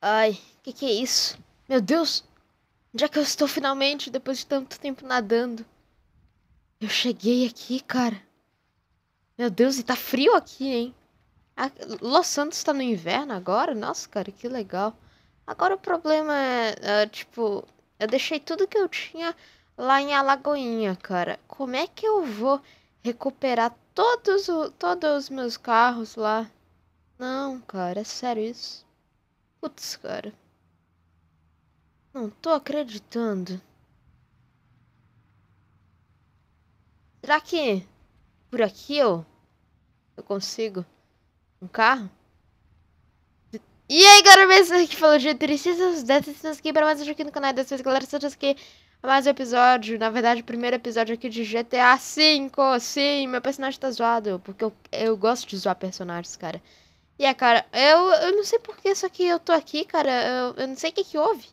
Ai, que que é isso? Meu Deus! Onde é que eu estou finalmente, depois de tanto tempo nadando? Eu cheguei aqui, cara. Meu Deus, e tá frio aqui, hein? A Los Santos tá no inverno agora? Nossa, cara, que legal. Agora o problema é, é tipo, eu deixei tudo que eu tinha lá em Alagoinha, cara. Como é que eu vou recuperar todos, o, todos os meus carros lá? Não, cara, é sério isso? Putz, cara. Não tô acreditando. Será que por aqui eu, eu consigo um carro? E aí, galera, beleza? Aqui falou de Tricistas, 10 aqui para mais um aqui no canal, das vezes, galera, todas que mais um episódio, na verdade, o primeiro episódio aqui de GTA V. Sim, meu personagem tá zoado, porque eu, eu gosto de zoar personagens, cara. E é, cara, eu, eu não sei por que isso aqui eu tô aqui, cara, eu, eu não sei o que que houve.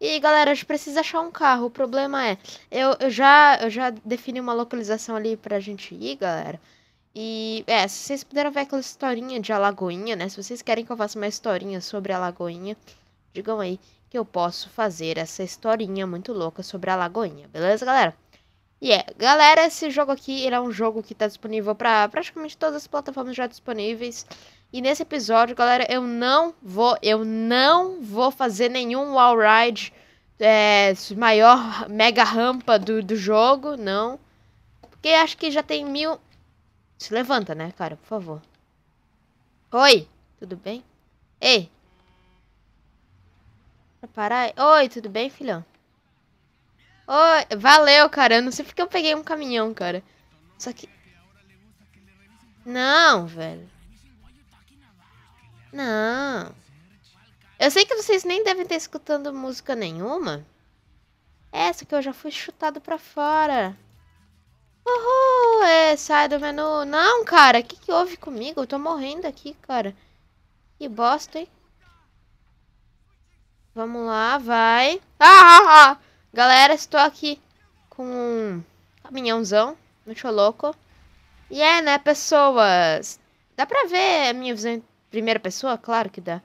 E galera, a gente precisa achar um carro, o problema é, eu, eu, já, eu já defini uma localização ali pra gente ir, galera. E, é, se vocês puderam ver aquela historinha de Alagoinha, né, se vocês querem que eu faça uma historinha sobre Alagoinha, digam aí que eu posso fazer essa historinha muito louca sobre a Lagoinha, beleza, galera? E yeah. é, galera, esse jogo aqui é um jogo que tá disponível para praticamente todas as plataformas já disponíveis. E nesse episódio, galera, eu não vou, eu não vou fazer nenhum wall ride é, maior mega rampa do, do jogo, não. Porque acho que já tem mil... Se levanta, né, cara, por favor. Oi, tudo bem? Ei, parar? Oi, tudo bem, filhão? Oi, valeu, cara. Eu não sei porque eu peguei um caminhão, cara. Só que... Não, velho. Não. Eu sei que vocês nem devem estar escutando música nenhuma. Essa que eu já fui chutado pra fora. Uhul, é, sai do menu. Não, cara, o que, que houve comigo? Eu tô morrendo aqui, cara. Que bosta, hein? Vamos lá, vai. Ah, ah, ah. Galera, estou aqui com um caminhãozão. Muito louco. E é, né, pessoas? Dá pra ver a minha visão em primeira pessoa? Claro que dá.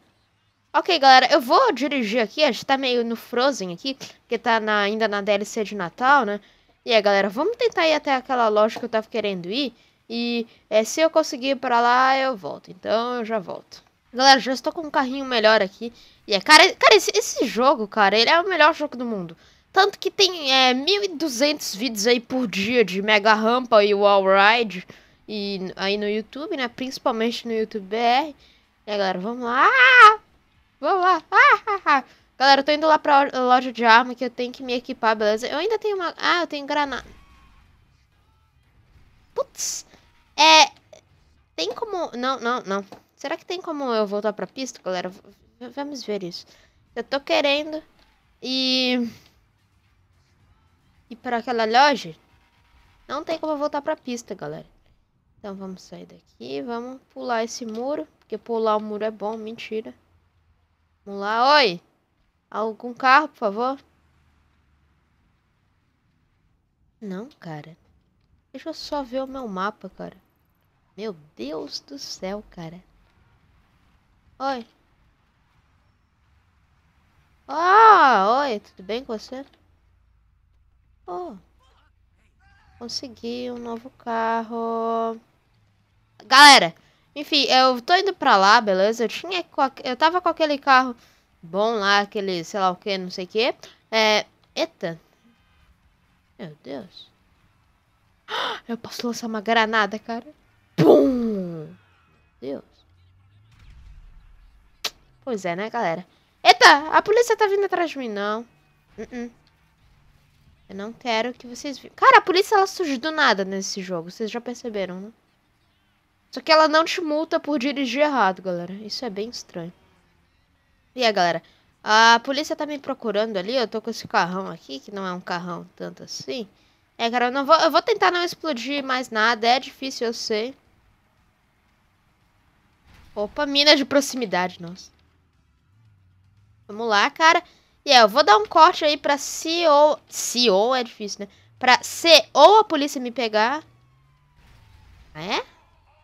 Ok, galera, eu vou dirigir aqui. A gente tá meio no Frozen aqui, porque tá na, ainda na DLC de Natal, né? E é, galera, vamos tentar ir até aquela loja que eu tava querendo ir. E é, se eu conseguir ir pra lá, eu volto. Então, eu já volto. Galera, já estou com um carrinho melhor aqui. E é, cara, cara esse, esse jogo, cara, ele é o melhor jogo do mundo. Tanto que tem é, 1.200 vídeos aí por dia de Mega Rampa e Wall Ride. E aí no YouTube, né? Principalmente no YouTube BR. E galera, vamos lá. Ah! Vamos lá. Ah, ah, ah. Galera, eu tô indo lá pra loja de arma que eu tenho que me equipar, beleza? Eu ainda tenho uma... Ah, eu tenho granada. Putz. É... Tem como... Não, não, não. Será que tem como eu voltar pra pista, galera? V vamos ver isso. Eu tô querendo e e para aquela loja. Não tem como eu voltar pra pista, galera. Então vamos sair daqui, vamos pular esse muro. Porque pular o muro é bom, mentira. Vamos lá, oi! Algum carro, por favor? Não, cara. Deixa eu só ver o meu mapa, cara. Meu Deus do céu, cara. Oi. Ah, oi, tudo bem com você? Oh. Consegui um novo carro. Galera, enfim, eu tô indo pra lá, beleza? Eu tinha eu tava com aquele carro bom lá, aquele sei lá o que, não sei o que. É, eita. Meu Deus. Eu posso lançar uma granada, cara. Pum! Meu Deus. Pois é, né, galera? Eita, a polícia tá vindo atrás de mim, não. Uh -uh. Eu não quero que vocês... Cara, a polícia, ela surge do nada nesse jogo. Vocês já perceberam, né? Só que ela não te multa por dirigir errado, galera. Isso é bem estranho. E aí, galera? A polícia tá me procurando ali. Eu tô com esse carrão aqui, que não é um carrão tanto assim. É, cara, eu, não vou, eu vou tentar não explodir mais nada. É difícil, eu sei. Opa, mina de proximidade, nossa. Vamos lá, cara. E é, eu vou dar um corte aí pra Se ou é difícil, né? Pra se ou a polícia me pegar... Ah, é?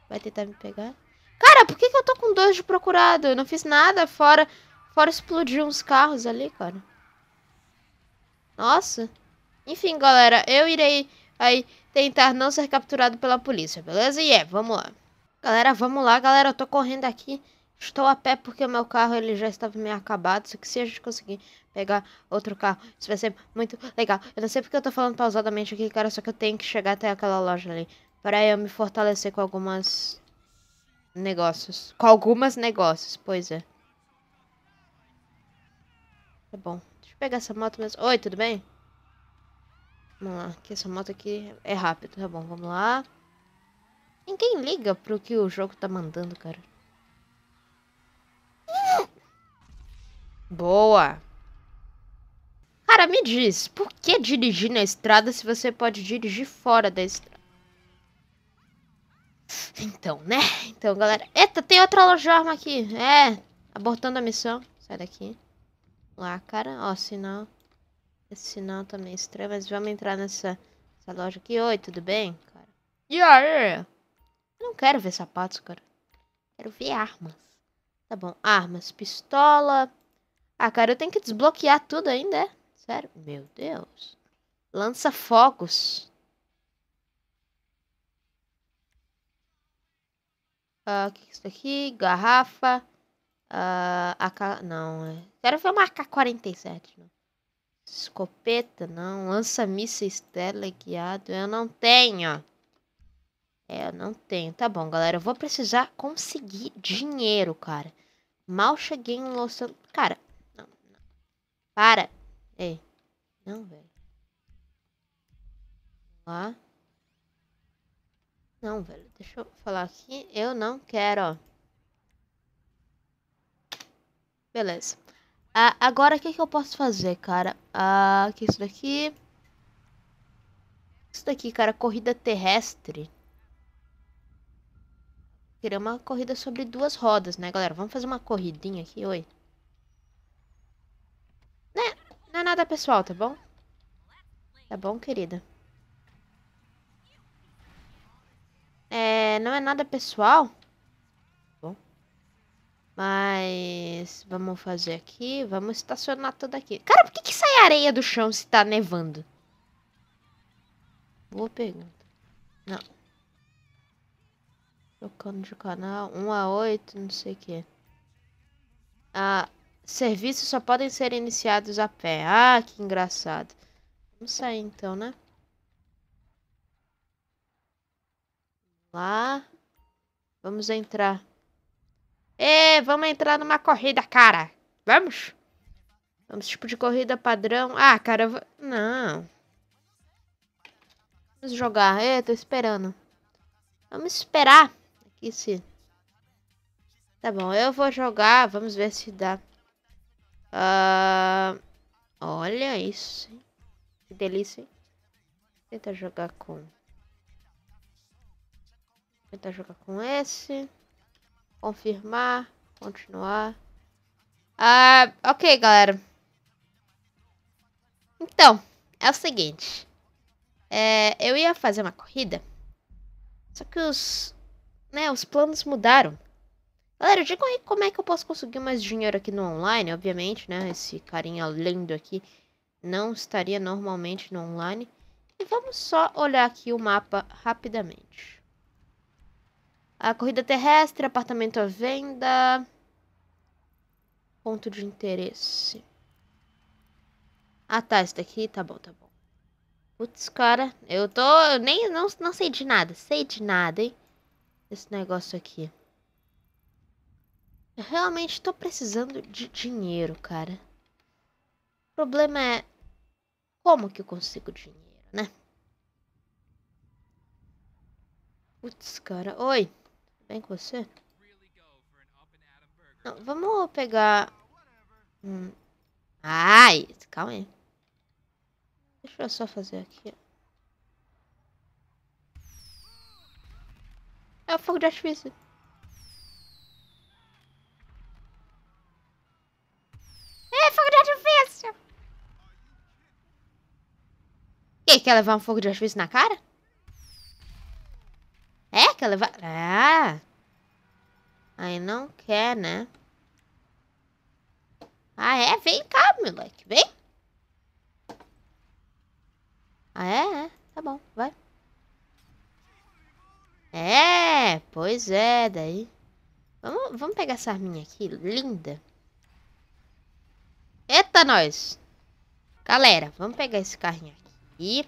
Vai tentar me pegar? Cara, por que, que eu tô com dois de procurado? Eu não fiz nada fora... Fora explodir uns carros ali, cara. Nossa. Enfim, galera, eu irei aí tentar não ser capturado pela polícia, beleza? E é, vamos lá. Galera, vamos lá, galera. Eu tô correndo aqui. Estou a pé porque o meu carro ele já estava meio acabado. Só que se a gente conseguir pegar outro carro, isso vai ser muito legal. Eu não sei porque eu tô falando pausadamente aqui, cara. Só que eu tenho que chegar até aquela loja ali. Para eu me fortalecer com algumas negócios. Com algumas negócios, pois é. Tá bom. Deixa eu pegar essa moto mesmo. Oi, tudo bem? Vamos lá, que essa moto aqui é rápida, Tá bom, vamos lá. Ninguém liga pro que o jogo tá mandando, cara. Boa. Cara, me diz, por que dirigir na estrada se você pode dirigir fora da estrada? Então, né? Então, galera. Eita, tem outra loja de arma aqui. É, abortando a missão. Sai daqui. Lá, cara. Ó, sinal. Esse sinal tá meio é estranho, mas vamos entrar nessa, loja aqui. Oi, tudo bem, cara? E aí? Eu não quero ver sapatos, cara. Quero ver armas. Tá bom, armas. Pistola. Ah, cara, eu tenho que desbloquear tudo ainda, é? Sério? Meu Deus. Lança fogos. Ah, o uh, que é isso aqui? Garrafa. Uh, ah, AK... Não, é... Quero ver uma AK-47, Escopeta, não. Lança-mísseis guiado, Eu não tenho. É, eu não tenho. Tá bom, galera. Eu vou precisar conseguir dinheiro, cara. Mal cheguei em Los Santos. Cara, para. ei, é. Não, velho. Lá. Não, velho. Deixa eu falar aqui. Eu não quero, ó. Beleza. Ah, agora, o que, que eu posso fazer, cara? Ah, que isso daqui... Isso daqui, cara. Corrida terrestre. Queria uma corrida sobre duas rodas, né, galera? Vamos fazer uma corridinha aqui, oi. nada pessoal, tá bom? Tá bom, querida? É, não é nada pessoal. Bom. Mas vamos fazer aqui, vamos estacionar tudo aqui. Cara, por que, que sai areia do chão se tá nevando? Boa pergunta. Não. Trocando de canal, 1 a 8, não sei o que. Ah, Serviços só podem ser iniciados a pé. Ah, que engraçado. Vamos sair então, né? Lá. Vamos entrar. É, vamos entrar numa corrida, cara. Vamos? Vamos, tipo de corrida padrão. Ah, cara, eu vou... Não. Vamos jogar. Ê, tô esperando. Vamos esperar. Aqui se... Tá bom, eu vou jogar. Vamos ver se dá. Uh, olha isso. Que delícia. Tenta jogar com... Tenta jogar com esse. Confirmar. Continuar. Ah, uh, ok, galera. Então, é o seguinte. É, eu ia fazer uma corrida. Só que os, né, os planos mudaram. Galera, digam aí como é que eu posso conseguir mais dinheiro aqui no online, obviamente, né? Esse carinha lindo aqui não estaria normalmente no online. E vamos só olhar aqui o mapa rapidamente. A corrida terrestre, apartamento à venda. Ponto de interesse. Ah, tá, esse daqui, tá bom, tá bom. Putz, cara, eu tô... Eu nem, não, não sei de nada, sei de nada, hein? Esse negócio aqui. Eu realmente tô precisando de dinheiro, cara. O problema é como que eu consigo dinheiro, né? Putz, cara. Oi. Tudo bem com você? Não, vamos pegar... Hum. Ai, calma aí. Deixa eu só fazer aqui. É o fogo de artifício. Quer levar um fogo de artifício na cara? É? Quer levar... Ah! Aí não quer, né? Ah, é? Vem cá, moleque. Vem. Ah, é? é. Tá bom, vai. É, pois é, daí. Vamos, vamos pegar essa arminha aqui, linda. Eita, nós. Galera, vamos pegar esse carrinho aqui aqui,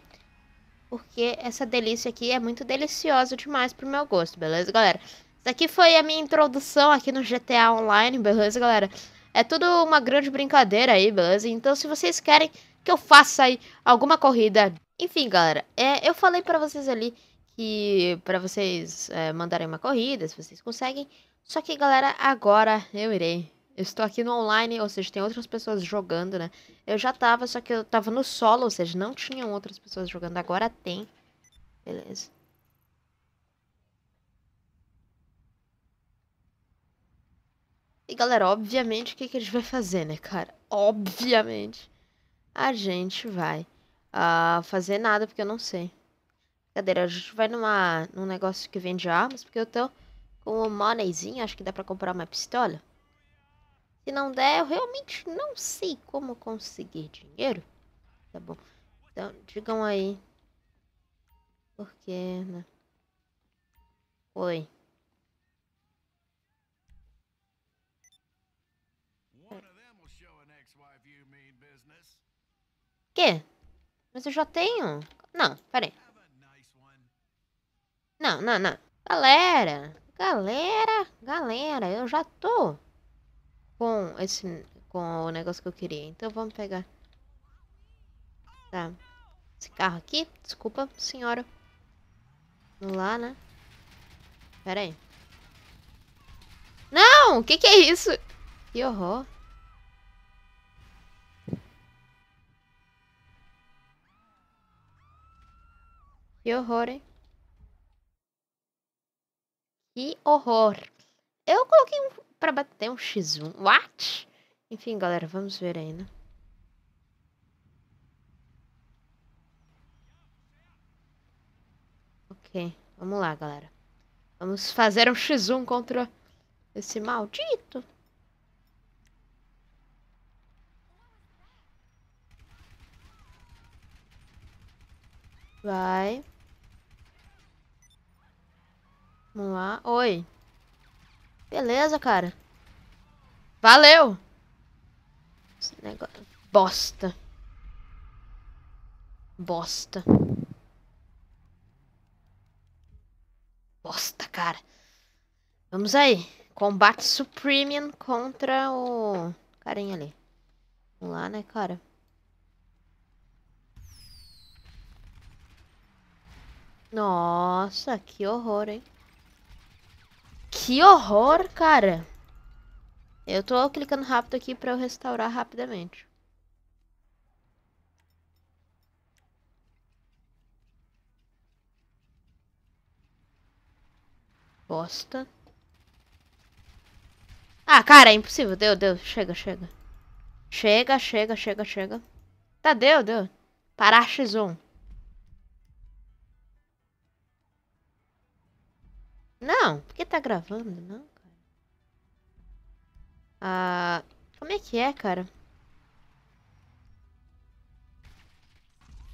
porque essa delícia aqui é muito deliciosa demais pro meu gosto, beleza, galera? Isso aqui foi a minha introdução aqui no GTA Online, beleza, galera? É tudo uma grande brincadeira aí, beleza? Então, se vocês querem que eu faça aí alguma corrida... Enfim, galera, é, eu falei pra vocês ali que pra vocês é, mandarem uma corrida, se vocês conseguem. Só que, galera, agora eu irei eu estou aqui no online, ou seja, tem outras pessoas jogando, né? Eu já tava, só que eu tava no solo, ou seja, não tinham outras pessoas jogando. Agora tem. Beleza. E galera, obviamente, o que, que a gente vai fazer, né, cara? Obviamente. A gente vai uh, fazer nada, porque eu não sei. Brincadeira, a gente vai numa, num negócio que vende armas, porque eu tô com um moneyzinho, acho que dá pra comprar uma pistola. Se não der, eu realmente não sei como conseguir dinheiro. Tá bom. Então, digam aí. quê, né? Oi. Quê? Mas eu já tenho. Não, peraí. Não, não, não. Galera, galera, galera, eu já tô com esse com o negócio que eu queria. Então vamos pegar tá esse carro aqui. Desculpa, senhora. Vamos lá, né? Pera aí. Não! O que, que é isso? Que horror. Que horror, hein? Que horror. Eu coloquei um para bater um x1. What? Enfim, galera, vamos ver aí, né? Ok, vamos lá, galera. Vamos fazer um x1 contra esse maldito. Vai. Vamos lá. Oi. Beleza, cara. Valeu! Esse negócio... É bosta. Bosta. Bosta, cara. Vamos aí. Combate Supremian contra o... Carinha ali. Vamos lá, né, cara? Nossa, que horror, hein? Que horror, cara. Eu tô clicando rápido aqui pra eu restaurar rapidamente. Bosta. Ah, cara, é impossível. Deu, deu. Chega, chega. Chega, chega, chega, chega. Tá, deu, deu. Parar X1. Não, porque tá gravando, não, cara. Ah, como é que é, cara?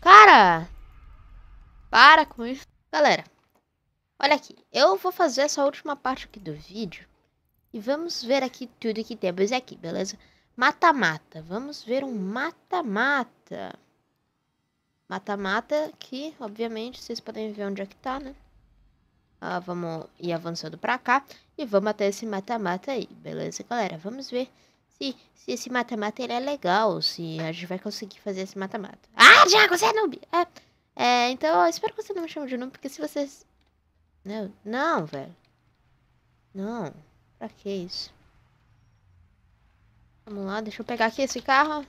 Cara! Para com isso. Galera, olha aqui. Eu vou fazer essa última parte aqui do vídeo. E vamos ver aqui tudo que temos aqui, beleza? Mata-mata. Vamos ver um mata-mata. Mata-mata que, obviamente, vocês podem ver onde é que tá, né? Ah, vamos ir avançando pra cá e vamos até esse mata-mata aí, beleza, galera? Vamos ver se, se esse mata-mata ele é legal, se a gente vai conseguir fazer esse mata-mata. Ah, Diago, você é noob! É, é, então, eu espero que você não me chame de noob, porque se vocês... Não, não, velho. Não, pra que isso? Vamos lá, deixa eu pegar aqui esse carro.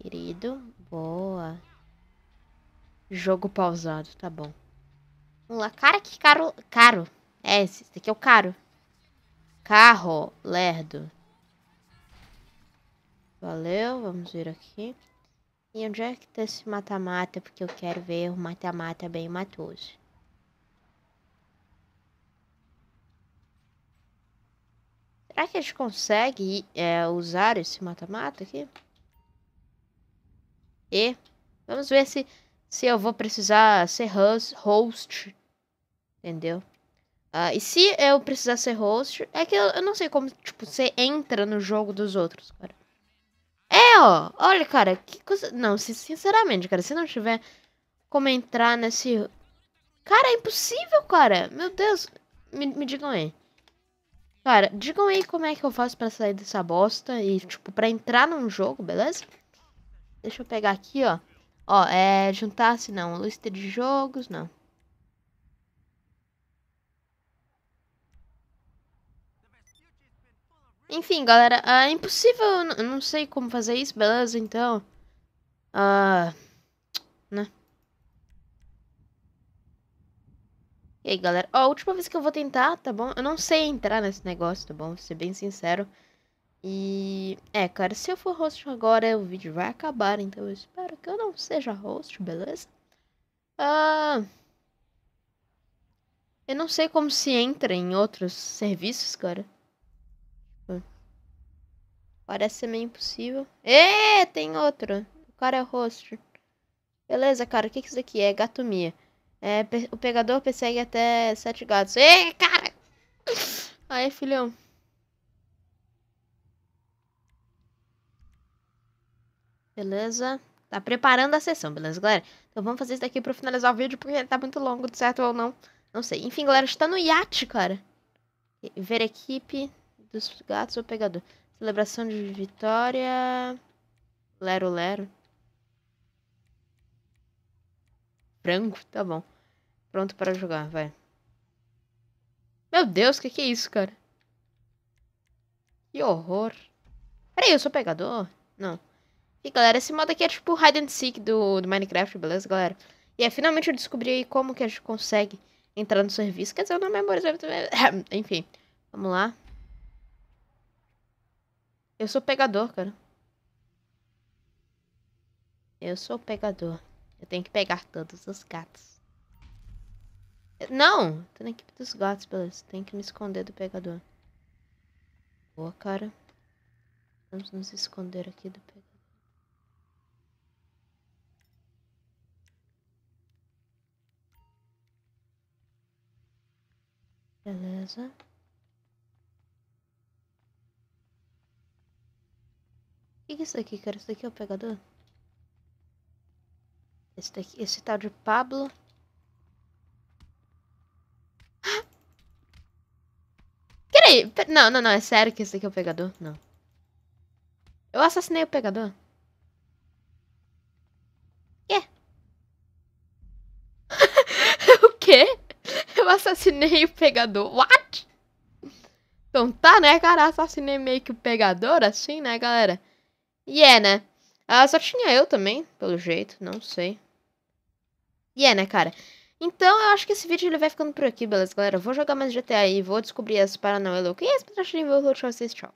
Querido, boa. Jogo pausado, tá bom. Vamos lá. Cara, que caro. Caro. É esse. Esse aqui é o caro. Carro, lerdo. Valeu, vamos vir aqui. E onde é que tá esse mata-mata? Porque eu quero ver o mata-mata bem matoso. Será que a gente consegue é, usar esse mata-mata aqui? E vamos ver se se eu vou precisar ser host, entendeu? Uh, e se eu precisar ser host, é que eu, eu, não sei como, tipo, você entra no jogo dos outros, cara. É, ó, olha, cara, que coisa... Não, se, sinceramente, cara, se não tiver como entrar nesse... Cara, é impossível, cara. Meu Deus, me, me digam aí. Cara, digam aí como é que eu faço pra sair dessa bosta e, tipo, pra entrar num jogo, beleza? Deixa eu pegar aqui, ó. Ó, é juntar-se não, lista de jogos não. Enfim, galera, ah, é impossível, não sei como fazer isso, beleza, então. Ah, né? E aí, galera, ó, a última vez que eu vou tentar, tá bom? Eu não sei entrar nesse negócio, tá bom? Vou ser bem sincero. E é, cara, se eu for host agora, o vídeo vai acabar, então eu espero que eu não seja host, beleza? Ah, eu não sei como se entra em outros serviços, cara. Tipo, parece ser meio impossível. Ê, tem outro. O cara é host. Beleza, cara, o que, que isso aqui é? Gatomia. É, o pegador persegue até sete gatos. Ê, cara! Aí, filhão. Beleza? Tá preparando a sessão, beleza, galera? Então vamos fazer isso daqui pra finalizar o vídeo, porque tá muito longo, certo ou não. Não sei. Enfim, galera, está no iate, cara. Ver a equipe dos gatos ou pegador. Celebração de vitória. Lero, lero. Branco, tá bom. Pronto para jogar, vai. Meu Deus, que que é isso, cara? Que horror. Peraí, eu sou pegador? Não. E galera, esse modo aqui é tipo o hide and seek do, do Minecraft, beleza, galera? E aí, finalmente eu descobri aí como que a gente consegue entrar no serviço. Quer dizer, eu não memorizei também. Enfim, vamos lá. Eu sou pegador, cara. Eu sou pegador. Eu tenho que pegar todos os gatos. Eu, não! Tô na equipe dos gatos, beleza. Tenho que me esconder do pegador. Boa, cara. Vamos nos esconder aqui do pegador. Beleza. O que, é isso aqui, cara? Isso daqui é o pegador? Esse daqui, esse tal de Pablo. Peraí, não, não, não, é sério que esse daqui é o pegador? Não. Eu assassinei o pegador? assassinei o pegador. What? Então tá, né, cara? Assassinei meio que o pegador, assim, né, galera? E yeah, é, né? Ah, só tinha eu também, pelo jeito, não sei. E yeah, é, né, cara? Então, eu acho que esse vídeo ele vai ficando por aqui, beleza, galera? vou jogar mais GTA e vou descobrir as Paranauê loucas e as é pessoas que eu vou vocês, tchau.